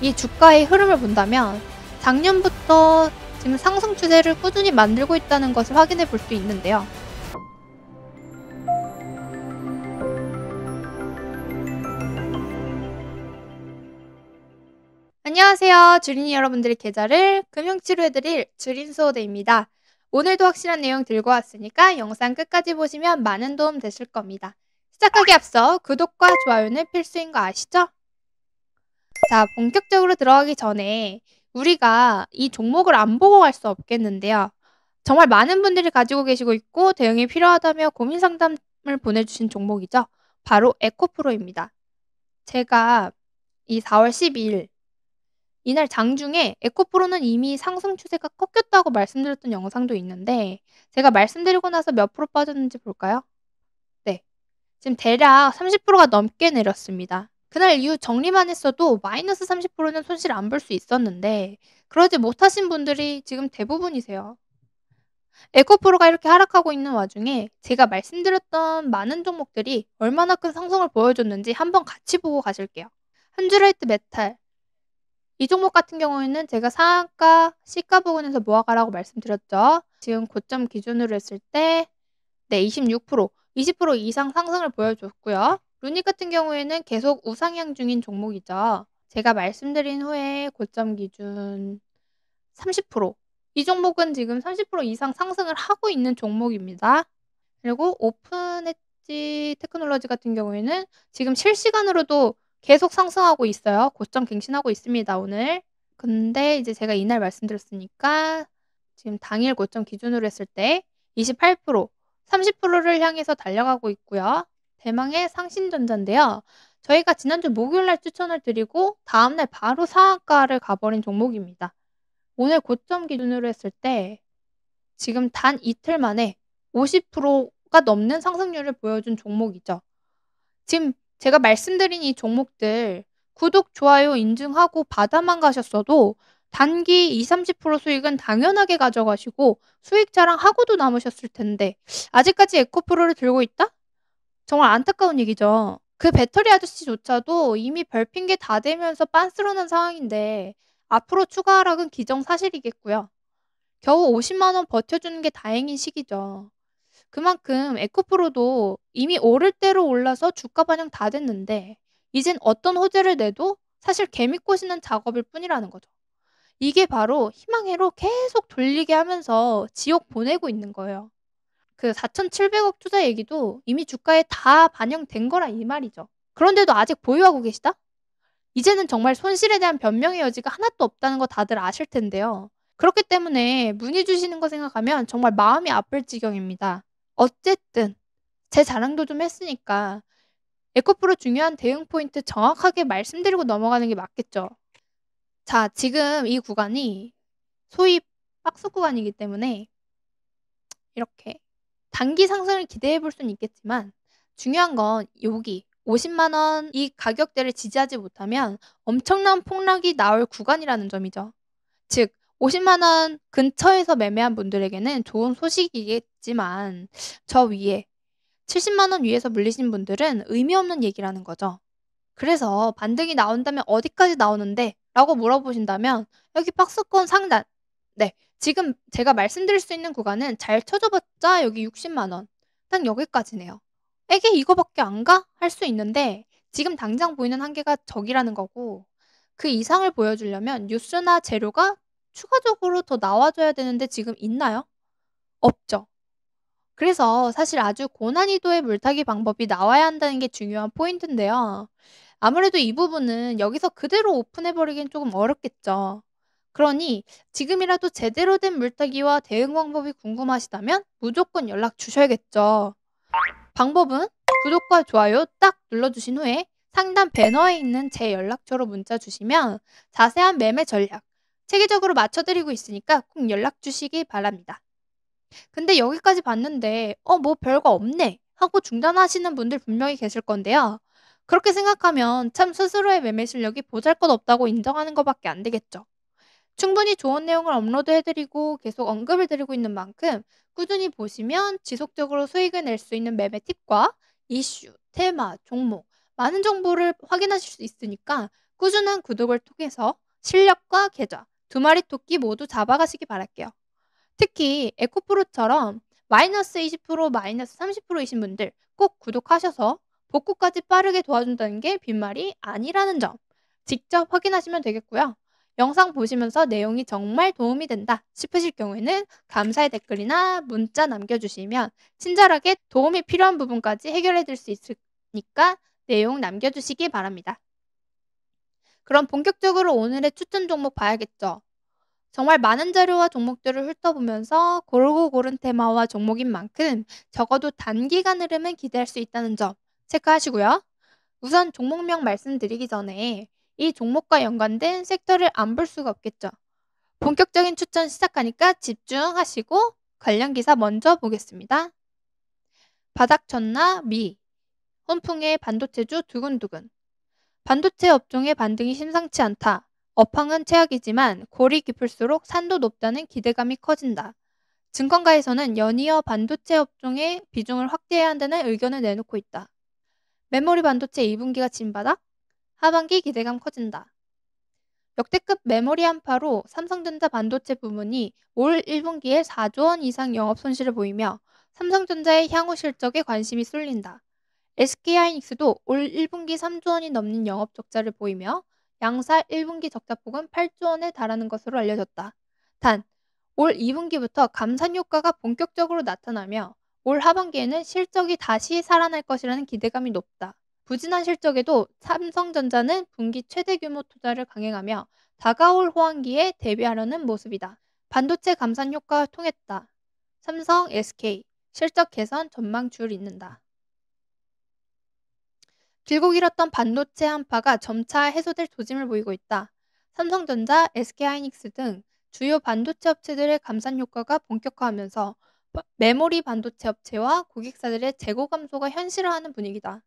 이 주가의 흐름을 본다면 작년부터 지금 상승 추세를 꾸준히 만들고 있다는 것을 확인해 볼 수 있는데요. 안녕하세요. 주린이 여러분들의 계좌를 금융치료해드릴 주린소호대입니다. 오늘도 확실한 내용 들고 왔으니까 영상 끝까지 보시면 많은 도움 되실 겁니다. 시작하기 앞서 구독과 좋아요는 필수인 거 아시죠? 자, 본격적으로 들어가기 전에 우리가 이 종목을 안 보고 갈 수 없겠는데요. 정말 많은 분들이 가지고 계시고 있고 대응이 필요하다며 고민 상담을 보내주신 종목이죠. 바로 에코프로입니다. 제가 이 4월 12일 이날 장중에 에코프로는 이미 상승 추세가 꺾였다고 말씀드렸던 영상도 있는데 제가 말씀드리고 나서 몇 프로 빠졌는지 볼까요? 네. 지금 대략 30%가 넘게 내렸습니다. 그날 이후 정리만 했어도 마이너스 30%는 손실 안 볼 수 있었는데 그러지 못하신 분들이 지금 대부분이세요. 에코프로가 이렇게 하락하고 있는 와중에 제가 말씀드렸던 많은 종목들이 얼마나 큰 상승을 보여줬는지 한번 같이 보고 가실게요. 한주라이트 메탈. 이 종목 같은 경우에는 제가 상한가, 시가 부근에서 모아가라고 말씀드렸죠. 지금 고점 기준으로 했을 때, 네, 26%, 20% 이상 상승을 보여줬고요. 루닛 같은 경우에는 계속 우상향 중인 종목이죠. 제가 말씀드린 후에 고점 기준 30%. 이 종목은 지금 30% 이상 상승을 하고 있는 종목입니다. 그리고 오픈엣지 테크놀로지 같은 경우에는 지금 실시간으로도 계속 상승하고 있어요. 고점 갱신하고 있습니다, 오늘. 근데 이제 제가 이날 말씀드렸으니까 지금 당일 고점 기준으로 했을 때 28%, 30%를 향해서 달려가고 있고요. 대망의 상신전자인데요. 저희가 지난주 목요일날 추천을 드리고 다음날 바로 상한가를 가버린 종목입니다. 오늘 고점 기준으로 했을 때 지금 단 이틀 만에 50%가 넘는 상승률을 보여준 종목이죠. 지금 제가 말씀드린 이 종목들 구독, 좋아요 인증하고 받아만 가셨어도 단기 20, 30% 수익은 당연하게 가져가시고 수익 자랑하고도 남으셨을 텐데 아직까지 에코프로를 들고 있다? 정말 안타까운 얘기죠. 그 배터리 아저씨조차도 이미 별 핑계 다 대면서 빤스러는 상황인데 앞으로 추가 하락은 기정사실이겠고요. 겨우 50만 원 버텨주는 게 다행인 시기죠. 그만큼 에코프로도 이미 오를 대로 올라서 주가 반영 다 됐는데 이젠 어떤 호재를 내도 사실 개미꽃이는 작업일 뿐이라는 거죠. 이게 바로 희망회로 계속 돌리게 하면서 지옥 보내고 있는 거예요. 그 4,700억 투자 얘기도 이미 주가에 다 반영된 거라 이 말이죠. 그런데도 아직 보유하고 계시다? 이제는 정말 손실에 대한 변명의 여지가 하나도 없다는 거 다들 아실 텐데요. 그렇기 때문에 문의 주시는 거 생각하면 정말 마음이 아플 지경입니다. 어쨌든 제 자랑도 좀 했으니까 에코프로 중요한 대응 포인트 정확하게 말씀드리고 넘어가는 게 맞겠죠. 자, 지금 이 구간이 소위 박스 구간이기 때문에 이렇게 단기 상승을 기대해 볼 수는 있겠지만 중요한 건 여기 50만 원 이 가격대를 지지하지 못하면 엄청난 폭락이 나올 구간이라는 점이죠. 즉 50만 원 근처에서 매매한 분들에게는 좋은 소식이겠지만 저 위에 70만 원 위에서 물리신 분들은 의미 없는 얘기라는 거죠. 그래서 반등이 나온다면 어디까지 나오는데? 라고 물어보신다면 여기 박스권 상단 네 지금 제가 말씀드릴 수 있는 구간은 잘 쳐줘봤자 여기 60만 원. 딱 여기까지네요. 에게 이거밖에 안 가? 할 수 있는데 지금 당장 보이는 한계가 적이라는 거고 그 이상을 보여주려면 뉴스나 재료가 추가적으로 더 나와줘야 되는데 지금 있나요? 없죠. 그래서 사실 아주 고난이도의 물타기 방법이 나와야 한다는 게 중요한 포인트인데요. 아무래도 이 부분은 여기서 그대로 오픈해버리긴 조금 어렵겠죠. 그러니 지금이라도 제대로 된 물타기와 대응 방법이 궁금하시다면 무조건 연락 주셔야겠죠. 방법은 구독과 좋아요 딱 눌러주신 후에 상단 배너에 있는 제 연락처로 문자 주시면 자세한 매매 전략 체계적으로 맞춰드리고 있으니까 꼭 연락 주시기 바랍니다. 근데 여기까지 봤는데 어 뭐 별거 없네 하고 중단하시는 분들 분명히 계실 건데요. 그렇게 생각하면 참 스스로의 매매 실력이 보잘것없다고 인정하는 것밖에 안 되겠죠. 충분히 좋은 내용을 업로드해드리고 계속 언급을 드리고 있는 만큼 꾸준히 보시면 지속적으로 수익을 낼 수 있는 매매 팁과 이슈, 테마, 종목, 많은 정보를 확인하실 수 있으니까 꾸준한 구독을 통해서 실력과 계좌 두 마리 토끼 모두 잡아가시기 바랄게요. 특히 에코프로처럼 마이너스 20%, 마이너스 30%이신 분들 꼭 구독하셔서 복구까지 빠르게 도와준다는 게 빈말이 아니라는 점 직접 확인하시면 되겠고요. 영상 보시면서 내용이 정말 도움이 된다 싶으실 경우에는 감사의 댓글이나 문자 남겨주시면 친절하게 도움이 필요한 부분까지 해결해 드릴 수 있으니까 내용 남겨주시기 바랍니다. 그럼 본격적으로 오늘의 추천 종목 봐야겠죠? 정말 많은 자료와 종목들을 훑어보면서 고르고 고른 테마와 종목인 만큼 적어도 단기간 흐름은 기대할 수 있다는 점 체크하시고요. 우선 종목명 말씀드리기 전에 이 종목과 연관된 섹터를 안 볼 수가 없겠죠. 본격적인 추천 시작하니까 집중하시고 관련 기사 먼저 보겠습니다. 바닥 전나 미 훈풍의 반도체주 두근두근 반도체 업종의 반등이 심상치 않다. 업황은 최악이지만 골이 깊을수록 산도 높다는 기대감이 커진다. 증권가에서는 연이어 반도체 업종의 비중을 확대해야 한다는 의견을 내놓고 있다. 메모리 반도체 2분기가 진바닥, 하반기 기대감 커진다. 역대급 메모리 한파로 삼성전자 반도체 부문이 올 1분기에 4조 원 이상 영업 손실을 보이며 삼성전자의 향후 실적에 관심이 쏠린다. SK하이닉스도 올 1분기 3조 원이 넘는 영업 적자를 보이며 양사 1분기 적자폭은 8조 원에 달하는 것으로 알려졌다. 단, 올 2분기부터 감산 효과가 본격적으로 나타나며 올 하반기에는 실적이 다시 살아날 것이라는 기대감이 높다. 부진한 실적에도 삼성전자는 분기 최대 규모 투자를 강행하며 다가올 호황기에 대비하려는 모습이다. 반도체 감산 효과 통했다. 삼성, SK 실적 개선 전망 줄 잇는다. 길고 길었던 반도체 한파가 점차 해소될 조짐을 보이고 있다. 삼성전자, SK하이닉스 등 주요 반도체 업체들의 감산 효과가 본격화하면서 메모리 반도체 업체와 고객사들의 재고 감소가 현실화하는 분위기다.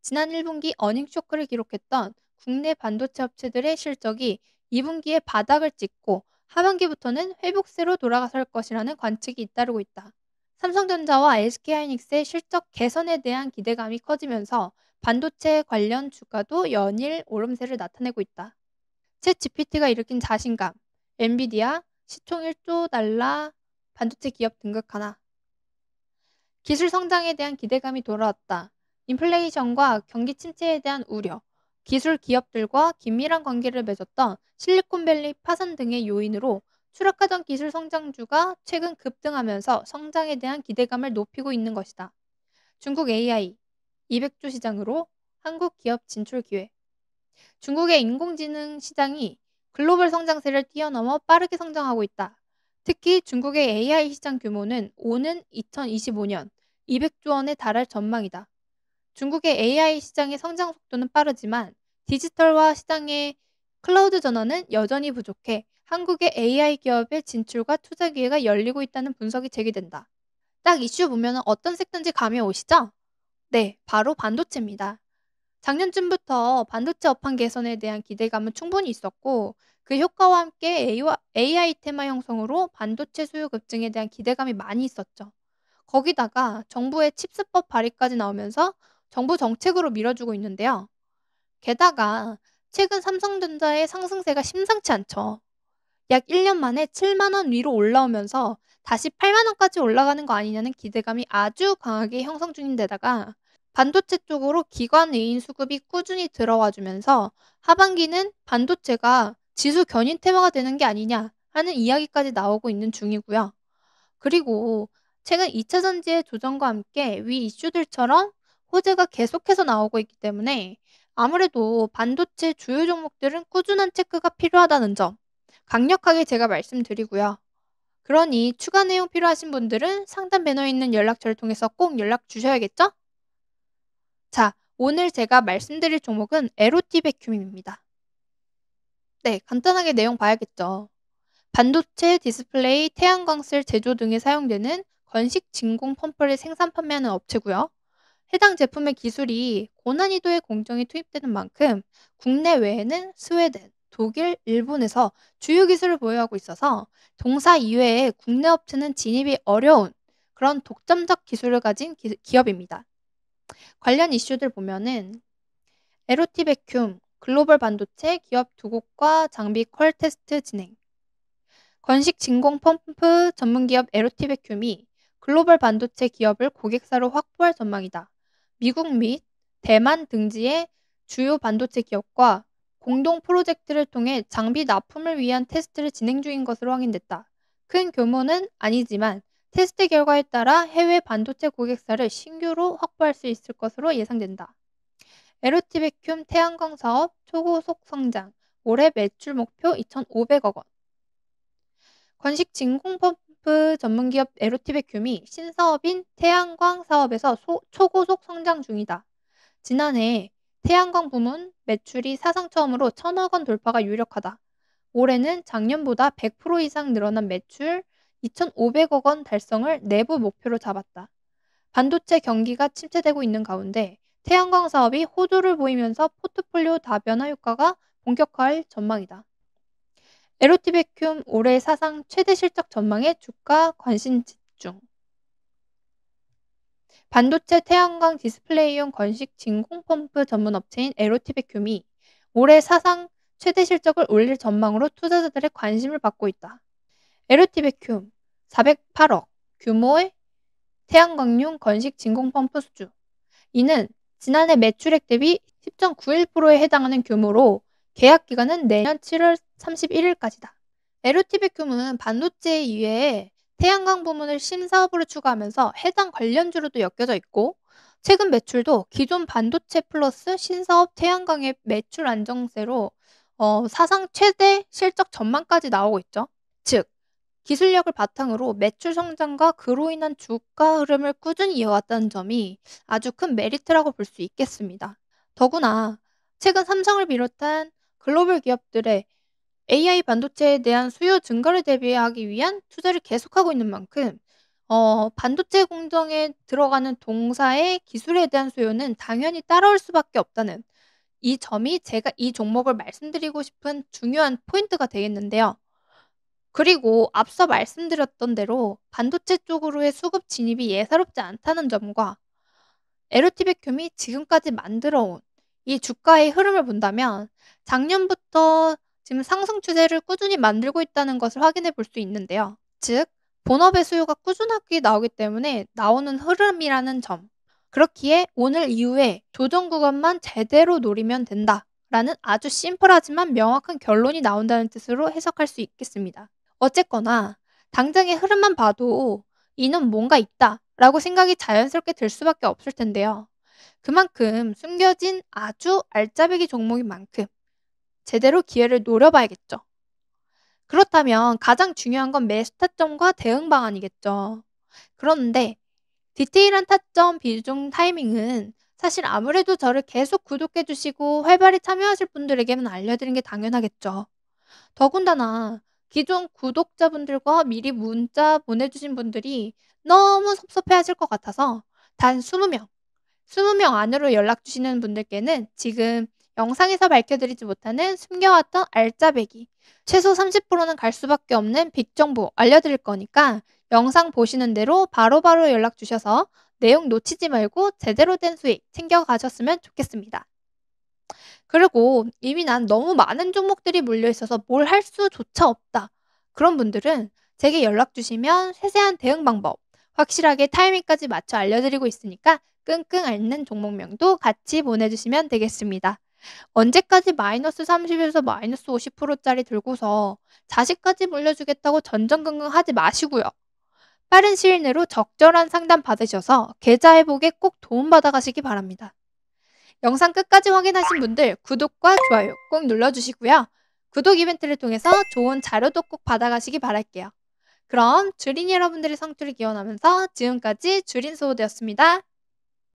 지난 1분기 어닝 쇼크를 기록했던 국내 반도체 업체들의 실적이 2분기에 바닥을 찍고 하반기부터는 회복세로 돌아설 것이라는 관측이 잇따르고 있다. 삼성전자와 SK하이닉스의 실적 개선에 대한 기대감이 커지면서 반도체 관련 주가도 연일 오름세를 나타내고 있다. 채 GPT가 일으킨 자신감, 엔비디아, 시총 1조 달러, 반도체 기업 등극 하나. 기술 성장에 대한 기대감이 돌아왔다. 인플레이션과 경기 침체에 대한 우려, 기술 기업들과 긴밀한 관계를 맺었던 실리콘밸리 파산 등의 요인으로 추락하던 기술 성장주가 최근 급등하면서 성장에 대한 기대감을 높이고 있는 것이다. 중국 AI 200조 시장으로 한국 기업 진출 기회. 중국의 인공지능 시장이 글로벌 성장세를 뛰어넘어 빠르게 성장하고 있다. 특히 중국의 AI 시장 규모는 오는 2025년 200조 원에 달할 전망이다. 중국의 AI 시장의 성장 속도는 빠르지만 디지털화 시장의 클라우드 전환은 여전히 부족해 한국의 AI 기업의 진출과 투자 기회가 열리고 있다는 분석이 제기된다. 딱 이슈 보면 어떤 섹터인지 감이 오시죠? 네, 바로 반도체입니다. 작년쯤부터 반도체 업황 개선에 대한 기대감은 충분히 있었고 그 효과와 함께 AI 테마 형성으로 반도체 수요 급증에 대한 기대감이 많이 있었죠. 거기다가 정부의 칩스법 발의까지 나오면서 정부 정책으로 밀어주고 있는데요. 게다가 최근 삼성전자의 상승세가 심상치 않죠. 약 1년 만에 7만원 위로 올라오면서 다시 8만원까지 올라가는 거 아니냐는 기대감이 아주 강하게 형성 중인 데다가 반도체 쪽으로 기관 외인 수급이 꾸준히 들어와 주면서 하반기는 반도체가 지수 견인 테마가 되는 게 아니냐 하는 이야기까지 나오고 있는 중이고요. 그리고 최근 2차 전지의 조정과 함께 위 이슈들처럼 호재가 계속해서 나오고 있기 때문에 아무래도 반도체 주요 종목들은 꾸준한 체크가 필요하다는 점 강력하게 제가 말씀드리고요. 그러니 추가 내용 필요하신 분들은 상단 배너에 있는 연락처를 통해서 꼭 연락 주셔야겠죠? 자, 오늘 제가 말씀드릴 종목은 LOT 백큐민입니다. 네, 간단하게 내용 봐야겠죠. 반도체, 디스플레이, 태양광쓸 제조 등에 사용되는 건식 진공 펌프를 생산 판매하는 업체고요. 해당 제품의 기술이 고난이도의 공정에 투입되는 만큼 국내 외에는 스웨덴, 독일, 일본에서 주요 기술을 보유하고 있어서 동사 이외에 국내 업체는 진입이 어려운 그런 독점적 기술을 가진 기, 기업입니다. 관련 이슈들 보면은 에로티베큐움, 글로벌 반도체 기업 두 곳과 장비 퀄 테스트 진행. 건식 진공 펌프 전문 기업 에로티베큐움이 글로벌 반도체 기업을 고객사로 확보할 전망이다. 미국 및 대만 등지의 주요 반도체 기업과 공동 프로젝트를 통해 장비 납품을 위한 테스트를 진행 중인 것으로 확인됐다. 큰 규모는 아니지만 테스트 결과에 따라 해외 반도체 고객사를 신규로 확보할 수 있을 것으로 예상된다. 에로티베큐 태양광 사업 초고속 성장 올해 매출 목표 2,500억 원. 관식 진공펌 스타 전문기업 에로티베큐미 신사업인 태양광 사업에서 소, 초고속 성장 중이다. 지난해 태양광 부문 매출이 사상 처음으로 천억 원 돌파가 유력하다. 올해는 작년보다 100% 이상 늘어난 매출 2,500억 원 달성을 내부 목표로 잡았다. 반도체 경기가 침체되고 있는 가운데 태양광 사업이 호조를 보이면서 포트폴리오 다변화 효과가 본격화할 전망이다. 에로티베큐움 올해 사상 최대 실적 전망에 주가 관심 집중. 반도체 태양광 디스플레이용 건식 진공펌프 전문 업체인 에로티베큐움이 올해 사상 최대 실적을 올릴 전망으로 투자자들의 관심을 받고 있다. 에로티베큐움 408억 규모의 태양광용 건식 진공펌프 수주. 이는 지난해 매출액 대비 10.91%에 해당하는 규모로 계약 기간은 내년 7월 31일까지다. 에 t 티 규모는 반도체 이외에 태양광 부문을 신사업으로 추가하면서 해당 관련주로도 엮여져 있고 최근 매출도 기존 반도체 플러스 신사업 태양광의 매출 안정세로 어, 사상 최대 실적 전망까지 나오고 있죠. 즉 기술력을 바탕으로 매출 성장과 그로 인한 주가 흐름을 꾸준히 이어왔다는 점이 아주 큰 메리트라고 볼 수 있겠습니다. 더구나 최근 삼성을 비롯한 글로벌 기업들의 AI 반도체에 대한 수요 증가를 대비하기 위한 투자를 계속하고 있는 만큼 어, 반도체 공정에 들어가는 동사의 기술에 대한 수요는 당연히 따라올 수밖에 없다는 이 점이 제가 이 종목을 말씀드리고 싶은 중요한 포인트가 되겠는데요. 그리고 앞서 말씀드렸던 대로 반도체 쪽으로의 수급 진입이 예사롭지 않다는 점과 에로티베큐이 지금까지 만들어온 이 주가의 흐름을 본다면 작년부터 지금 상승 추세를 꾸준히 만들고 있다는 것을 확인해 볼 수 있는데요. 즉, 본업의 수요가 꾸준하게 나오기 때문에 나오는 흐름이라는 점. 그렇기에 오늘 이후에 조정 구간만 제대로 노리면 된다. 라는 아주 심플하지만 명확한 결론이 나온다는 뜻으로 해석할 수 있겠습니다. 어쨌거나, 당장의 흐름만 봐도 이는 뭔가 있다 라고 생각이 자연스럽게 들 수밖에 없을 텐데요. 그만큼 숨겨진 아주 알짜배기 종목인 만큼 제대로 기회를 노려봐야겠죠. 그렇다면 가장 중요한 건매수 타점과 대응 방안이겠죠. 그런데 디테일한 타점 비중 타이밍은 사실 아무래도 저를 계속 구독해주시고 활발히 참여하실 분들에게는 알려드린 게 당연하겠죠. 더군다나 기존 구독자분들과 미리 문자 보내주신 분들이 너무 섭섭해하실 것 같아서 단 20명 20명 안으로 연락 주시는 분들께는 지금 영상에서 밝혀드리지 못하는 숨겨왔던 알짜배기, 최소 30%는 갈 수밖에 없는 빅정보 알려드릴 거니까 영상 보시는 대로 바로바로 바로 연락 주셔서 내용 놓치지 말고 제대로 된 수익 챙겨가셨으면 좋겠습니다. 그리고 이미 난 너무 많은 종목들이 몰려있어서뭘 할 수조차 없다. 그런 분들은 제게 연락 주시면 세세한 대응 방법, 확실하게 타이밍까지 맞춰 알려드리고 있으니까 끙끙 앓는 종목명도 같이 보내주시면 되겠습니다. 언제까지 마이너스 30에서 마이너스 50%짜리 들고서 자식까지 물려주겠다고 전전긍긍 하지 마시고요. 빠른 시일 내로 적절한 상담 받으셔서 계좌 회복에 꼭 도움받아 가시기 바랍니다. 영상 끝까지 확인하신 분들 구독과 좋아요 꼭 눌러주시고요. 구독 이벤트를 통해서 좋은 자료도 꼭 받아가시기 바랄게요. 그럼 주린 이 여러분들의 성투를 기원하면서 지금까지 주린 소호되었습니다.